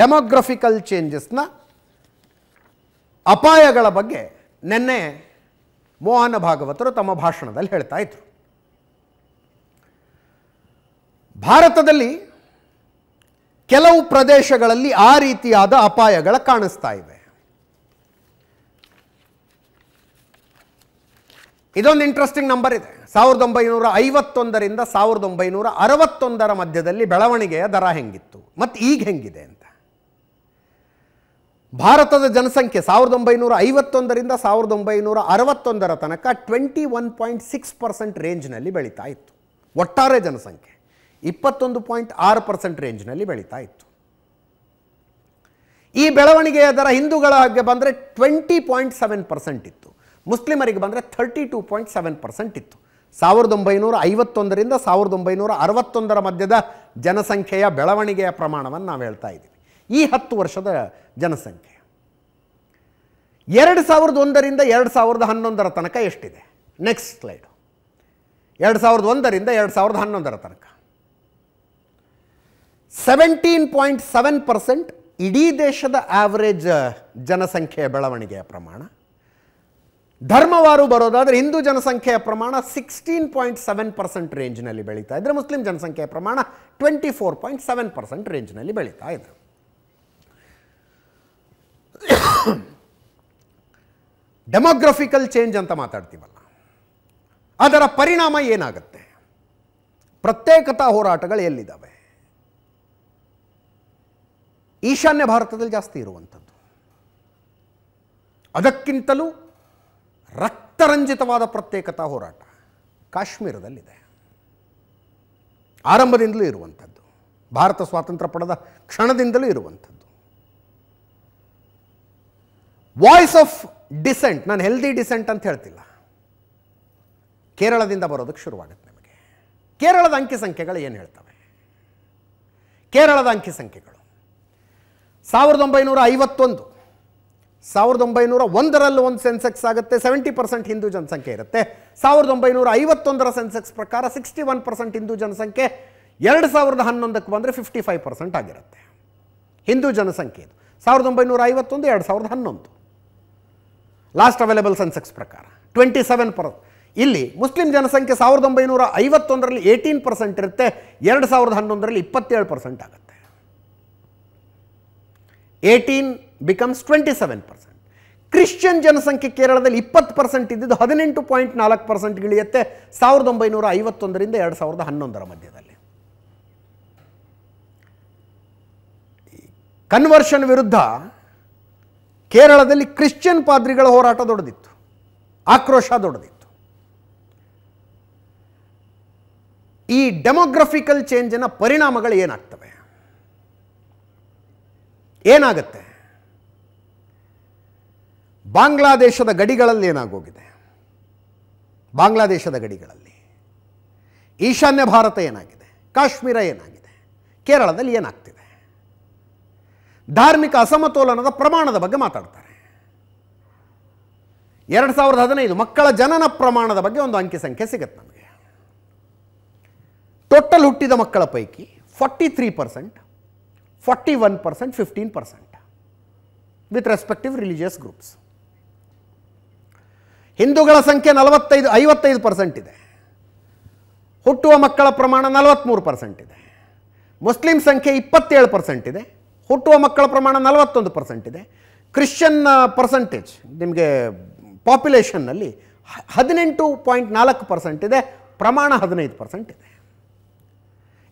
demographical ಚೇಂಜಸ್ನ ಅಪಾಯಗಳ ಬಗ್ಗೆ ನಿನ್ನೆ ಮೋಹನ ಭಾಗವತರು ತಮ್ಮ ಭಾಷಣದಲ್ಲಿ ಹೇಳ್ತಾ ಇದ್ರು ಭಾರತದಲ್ಲಿ ಕೆಲವು ಪ್ರದೇಶಗಳಲ್ಲಿ ಆ ರೀತಿಯಾದ ಅಪಾಯಗಳ ಕಾಣಿಸ್ತಾ ಇವೆ ಇದೊಂದು ಇಂಟ್ರೆಸ್ಟಿಂಗ್ ನಂಬರ್ ಇದೆ ಸಾವಿರದ ಒಂಬೈನೂರ ಐವತ್ತೊಂದರಿಂದ ಸಾವಿರದ ಒಂಬೈನೂರ ಅರವತ್ತೊಂದರ ಮಧ್ಯದಲ್ಲಿ ಬೆಳವಣಿಗೆಯ ದರ ಹೆಂಗಿತ್ತು ಮತ್ತು ಈಗ ಹೆಂಗಿದೆ ಅಂತ ಭಾರತದ ಜನಸಂಖ್ಯೆ ಸಾವಿರದ ಒಂಬೈನೂರ ಐವತ್ತೊಂದರಿಂದ ಸಾವಿರದ ಒಂಬೈನೂರ ಅರವತ್ತೊಂದರ ತನಕ twenty one point six percent ರೇಂಜ್ನಲ್ಲಿ ಬೆಳೀತಾ ಇತ್ತು ಒಟ್ಟಾರೆ ಜನಸಂಖ್ಯೆ ಇಪ್ಪತ್ತೊಂದು ಪಾಯಿಂಟ್ ಆರು ಪರ್ಸೆಂಟ್ ರೇಂಜ್ನಲ್ಲಿ ಬೆಳೀತಾ ಇತ್ತು ಈ ಬೆಳವಣಿಗೆಯ ದರ ಹಿಂದೂಗಳ ಹಾಗೆ ಬಂದರೆ ಟ್ವೆಂಟಿ ಪಾಯಿಂಟ್ ಸೆವೆನ್ ಪರ್ಸೆಂಟ್ ಇತ್ತು ಮುಸ್ಲಿಮರಿಗೆ ಬಂದರೆ thirty two point seven percent ಇತ್ತು ಸಾವಿರದ ಒಂಬೈನೂರ ಐವತ್ತೊಂದರಿಂದ ಸಾವಿರದ ಒಂಬೈನೂರ ಅರವತ್ತೊಂದರ ಮಧ್ಯದ ಜನಸಂಖ್ಯೆಯ ಬೆಳವಣಿಗೆಯ ಪ್ರಮಾಣವನ್ನು ನಾವು ಹೇಳ್ತಾ ಇದ್ದೀವಿ ಈ ಹತ್ತು ವರ್ಷದ ಜನಸಂಖ್ಯೆ ಎರಡು ಸಾವಿರದ ಒಂದರಿಂದ ಎರಡು ಸಾವಿರದ ಹನ್ನೊಂದರ ತನಕ ಎಷ್ಟಿದೆ ನೆಕ್ಸ್ಟ್ ಸ್ಲೈಡು ಎರಡು ಸಾವಿರದ ಒಂದರಿಂದ ಎರಡು ಸಾವಿರದ ಹನ್ನೊಂದರ ತನಕ ಸೆವೆಂಟೀನ್ ಪಾಯಿಂಟ್ ಸೆವೆನ್ ಪರ್ಸೆಂಟ್ ಇಡೀ ದೇಶದ ಆವರೇಜ್ ಜನಸಂಖ್ಯೆಯ ಬೆಳವಣಿಗೆಯ ಪ್ರಮಾಣ ಧರ್ಮವಾರು ಬರೋದಾದರೆ ಹಿಂದೂ ಜನಸಂಖ್ಯೆಯ ಪ್ರಮಾಣ ಸಿಕ್ಸ್ಟೀನ್ ಪಾಯಿಂಟ್ ಸೆವೆನ್ ಪರ್ಸೆಂಟ್ ರೇಂಜ್ನಲ್ಲಿ ಬೆಳೀತಾ ಇದ್ದರೆ ಮುಸ್ಲಿಂ ಜನಸಂಖ್ಯೆಯ ಪ್ರಮಾಣ twenty four point seven percent ರೇಂಜ್ನಲ್ಲಿ ಬೆಳೀತಾ ಇದ್ದರು ಡೆಮೋಗ್ರಫಿಕಲ್ ಚೇಂಜ್ ಅಂತ ಮಾತಾಡ್ತೀವಲ್ಲ ಅದರ ಪರಿಣಾಮ ಏನಾಗುತ್ತೆ ಪ್ರತ್ಯೇಕತಾ ಹೋರಾಟಗಳು ಎಲ್ಲಿದ್ದಾವೆ ಈಶಾನ್ಯ ಭಾರತದಲ್ಲಿ ಜಾಸ್ತಿ ಇರುವಂಥದ್ದು ಅದಕ್ಕಿಂತಲೂ ರಕ್ತರಂಜಿತವಾದ ಪ್ರತ್ಯೇಕತಾ ಹೋರಾಟ ಕಾಶ್ಮೀರದಲ್ಲಿದೆ ಆರಂಭದಿಂದಲೂ ಇರುವಂಥದ್ದು ಭಾರತ ಸ್ವಾತಂತ್ರ್ಯ ಪಡೆದ ಕ್ಷಣದಿಂದಲೂ ಇರುವಂಥದ್ದು ವಾಯ್ಸ್ ಆಫ್ ಡಿಸೆಂಟ್ ನಾನು ಹೆಲ್ದಿ ಡಿಸೆಂಟ್ ಅಂತ ಹೇಳ್ತಿಲ್ಲ ಕೇರಳದಿಂದ ಬರೋದಕ್ಕೆ ಶುರುವಾಗುತ್ತೆ ನಿಮಗೆ ಕೇರಳದ ಅಂಕಿ ಸಂಖ್ಯೆಗಳು ಏನು ಹೇಳ್ತವೆ ಕೇರಳದ ಅಂಕಿ ಸಂಖ್ಯೆಗಳು ಸಾವಿರದ ಒಂಬೈನೂರ ಐವತ್ತೊಂದು ಸಾವಿರದ ಒಂಬೈನೂರ ಒಂದರಲ್ಲಿ ಒಂದು ಸೆನ್ಸೆಕ್ಸ್ ಆಗುತ್ತೆ ಸೆವೆಂಟಿ ಪರ್ಸೆಂಟ್ ಹಿಂದೂ ಜನಸಂಖ್ಯೆ ಇರುತ್ತೆ ಸಾವಿರದ ಒಂಬೈನೂರ ಐವತ್ತೊಂದರ ಸೆನ್ಸೆಕ್ಸ್ ಪ್ರಕಾರ ಸಿಕ್ಸ್ಟಿ ಒನ್ ಪರ್ಸೆಂಟ್ ಹಿಂದೂ ಜನಸಂಖ್ಯೆ ಎರಡು ಸಾವಿರದ ಹನ್ನೊಂದಕ್ಕೆ ಬಂದರೆ ಫಿಫ್ಟಿ ಫೈವ್ ಪರ್ಸೆಂಟ್ ಆಗಿರುತ್ತೆ ಹಿಂದೂ ಜನಸಂಖ್ಯೆ ಇದು ಸಾವಿರದ ಒಂಬೈನೂರ ಐವತ್ತೊಂದು ಎರಡು ಸಾವಿರದ ಹನ್ನೊಂದು ಲಾಸ್ಟ್ ಅವೈಲೇಬಲ್ ಸೆನ್ಸೆಕ್ಸ್ ಪ್ರಕಾರ ಟ್ವೆಂಟಿ ಸೆವೆನ್ ಪರ್ ಇಲ್ಲಿ ಮುಸ್ಲಿಂ ಜನಸಂಖ್ಯೆ ಸಾವಿರದ ಒಂಬೈನೂರ ಐವತ್ತೊಂದರಲ್ಲಿ ಏಯ್ಟೀನ್ ಪರ್ಸೆಂಟ್ ಇರುತ್ತೆ ಎರಡು ಸಾವಿರದ ಹನ್ನೊಂದರಲ್ಲಿ ಇಪ್ಪತ್ತೇಳು ಪರ್ಸೆಂಟ್ ಆಗುತ್ತೆ eighteen becomes twenty seven percent Christian ಜನಸಂಖ್ಯೆ ಕೇರಳದಲ್ಲಿ ಇಪ್ಪತ್ತು ಪರ್ಸೆಂಟ್ ಇದ್ದಿದ್ದು ಹದಿನೆಂಟು ಪಾಯಿಂಟ್ ನಾಲ್ಕು ಪರ್ಸೆಂಟ್ ಗಿಳಿಯುತ್ತೆ ಸಾವಿರದ ಒಂಬೈನೂರ ಐವತ್ತೊಂದರಿಂದ ಎರಡು ಸಾವಿರದ ಹನ್ನೊಂದರ ಮಧ್ಯದಲ್ಲಿ ಕನ್ವರ್ಷನ್ ವಿರುದ್ಧ ಕೇರಳದಲ್ಲಿ ಕ್ರಿಶ್ಚಿಯನ್ ಪಾದ್ರಿಗಳ ಹೋರಾಟ ದೊಡ್ಡದಿತ್ತು ಆಕ್ರೋಶ ದೊಡ್ಡದಿತ್ತು ಈ ಡೆಮೋಗ್ರಫಿಕಲ್ ಚೇಂಜಿನ ಪರಿಣಾಮಗಳು ಏನಾಗ್ತವೆ ಏನಾಗುತ್ತೆ ಬಾಂಗ್ಲಾದೇಶದ ಗಡಿಗಳಲ್ಲಿ ಏನಾಗೋಗಿದೆ ಬಾಂಗ್ಲಾದೇಶದ ಗಡಿಗಳಲ್ಲಿ ಈಶಾನ್ಯ ಭಾರತ ಏನಾಗಿದೆ ಕಾಶ್ಮೀರ ಏನಾಗಿದೆ ಕೇರಳದಲ್ಲಿ ಏನಾಗ್ತಿದೆ ಧಾರ್ಮಿಕ ಅಸಮತೋಲನದ ಪ್ರಮಾಣದ ಬಗ್ಗೆ ಮಾತಾಡ್ತಾರೆ ಎರಡು ಸಾವಿರದ ಹದಿನೈದು ಮಕ್ಕಳ ಜನನ ಪ್ರಮಾಣದ ಬಗ್ಗೆ ಒಂದು ಅಂಕಿ ಸಂಖ್ಯೆ ಸಿಗುತ್ತೆ ನಮಗೆ ಟೋಟಲ್ ಹುಟ್ಟಿದ ಮಕ್ಕಳ ಪೈಕಿ forty three percent forty one percent fifteen percent with respective religious groups ಹಿಂದೂಗಳ ಸಂಖ್ಯೆ ನಲವತ್ತೈದು ಐವತ್ತೈದು ಪರ್ಸೆಂಟ್ ಇದೆ ಹುಟ್ಟುವ ಮಕ್ಕಳ ಪ್ರಮಾಣ ನಲವತ್ತ್ಮೂರು ಪರ್ಸೆಂಟ್ ಇದೆ ಮುಸ್ಲಿಮ್ ಸಂಖ್ಯೆ ಇಪ್ಪತ್ತೇಳು ಪರ್ಸೆಂಟ್ ಇದೆ ಹುಟ್ಟುವ ಮಕ್ಕಳ ಪ್ರಮಾಣ ನಲವತ್ತೊಂದು ಪರ್ಸೆಂಟ್ ಇದೆ ಕ್ರಿಶ್ಚಿಯನ್ ಪರ್ಸೆಂಟೇಜ್ ನಿಮಗೆ ಪಾಪ್ಯುಲೇಷನ್ನಲ್ಲಿ ಹದಿನೆಂಟು ಪಾಯಿಂಟ್ ನಾಲ್ಕು ಪರ್ಸೆಂಟ್ ಇದೆ ಪ್ರಮಾಣ ಹದಿನೈದು ಪರ್ಸೆಂಟ್ ಇದೆ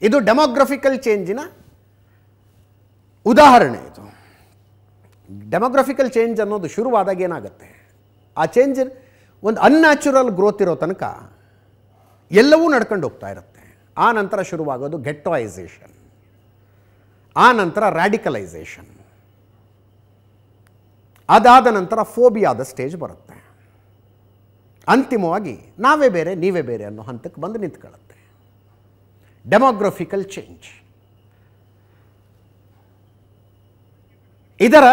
ಇದು ಡೆಮೋಗ್ರಫಿಕಲ್ ಚೇಂಜಿನ ಉದಾಹರಣೆ ಇದು ಡೆಮೋಗ್ರಫಿಕಲ್ ಚೇಂಜ್ ಅನ್ನೋದು ಶುರುವಾದಾಗ ಏನಾಗುತ್ತೆ ಆ ಚೇಂಜ್ ಒಂದು ಅನ್ನ್ಯಾಚುರಲ್ ಗ್ರೋತ್ ಇರೋ ತನಕ ಎಲ್ಲವೂ ನಡ್ಕೊಂಡು ಹೋಗ್ತಾ ಇರುತ್ತೆ ಆ ನಂತರ ಶುರುವಾಗೋದು ಗೆಟ್ಟೋಯೈಸೇಷನ್ ಆ ನಂತರ ರ್ಯಾಡಿಕಲೈಸೇಷನ್ ಅದಾದ ನಂತರ ಫೋಬಿಯಾದ ಸ್ಟೇಜ್ ಬರುತ್ತೆ ಅಂತಿಮವಾಗಿ ನಾವೇ ಬೇರೆ ನೀವೇ ಬೇರೆ ಅನ್ನೋ ಹಂತಕ್ಕೆ ಬಂದು ನಿಂತ್ಕೊಳ್ಳುತ್ತೆ ಡೆಮೋಗ್ರಫಿಕಲ್ ಚೇಂಜ್ ಇದರ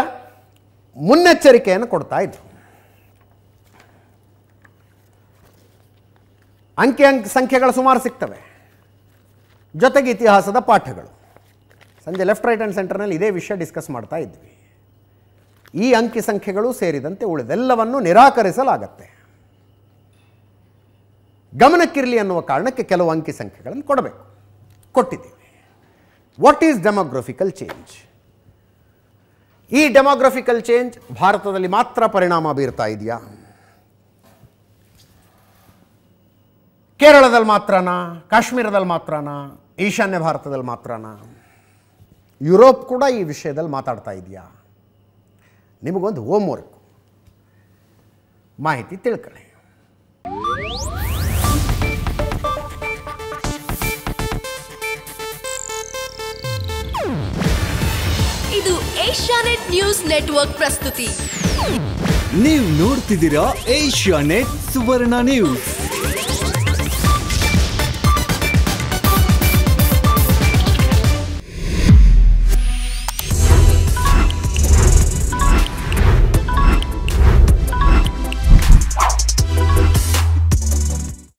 ಮುನ್ನೆಚ್ಚರಿಕೆಯನ್ನು ಕೊಡ್ತಾ ಇದ್ರು ಅಂಕಿ ಅಂಕಿ ಸಂಖ್ಯೆಗಳು ಸುಮಾರು ಸಿಗ್ತವೆ ಜೊತೆಗೆ ಇತಿಹಾಸದ ಪಾಠಗಳು ಸಂಜೆ ಲೆಫ್ಟ್ ರೈಟ್ ಆ್ಯಂಡ್ ಸೆಂಟರ್ನಲ್ಲಿ ಇದೇ ವಿಷಯ ಡಿಸ್ಕಸ್ ಮಾಡ್ತಾ ಇದ್ವಿ ಈ ಅಂಕಿ ಸಂಖ್ಯೆಗಳು ಸೇರಿದಂತೆ ಉಳಿದೆಲ್ಲವನ್ನು ನಿರಾಕರಿಸಲಾಗತ್ತೆ ಗಮನಕ್ಕಿರಲಿ ಅನ್ನುವ ಕಾರಣಕ್ಕೆ ಕೆಲವು ಅಂಕಿ ಸಂಖ್ಯೆಗಳನ್ನು ಕೊಡಬೇಕು ಕೊಟ್ಟಿದ್ದೀವಿ ವಾಟ್ ಈಸ್ ಡೆಮೋಗ್ರಫಿಕಲ್ ಚೇಂಜ್ ಈ ಡೆಮೋಗ್ರಫಿಕಲ್ ಚೇಂಜ್ ಭಾರತದಲ್ಲಿ ಮಾತ್ರ ಪರಿಣಾಮ ಬೀರ್ತಾ ಇದೆಯಾ ಕೇರಳದಲ್ಲಿ ಮಾತ್ರನಾ ಕಾಶ್ಮೀರದಲ್ಲಿ ಮಾತ್ರನಾ ಈಶಾನ್ಯ ಭಾರತದಲ್ಲಿ ಮಾತ್ರನಾ ಯುರೋಪ್ ಕೂಡ ಈ ವಿಷಯದಲ್ಲಿ ಮಾತಾಡ್ತಾ ಇದೆಯಾ ನಿಮಗೊಂದು ಹೋಮ್ ವರ್ಕ್ ಮಾಹಿತಿ ತಿಳ್ಕೊಳ್ಳಿ ಇದು ಏಷ್ಯಾನೆಟ್ ನ್ಯೂಸ್ ನೆಟ್ವರ್ಕ್ ಪ್ರಸ್ತುತಿ ನೀವು ನೋಡ್ತಿದ್ದೀರಾ ನೆಟ್ ಸುವರ್ಣ ನ್ಯೂಸ್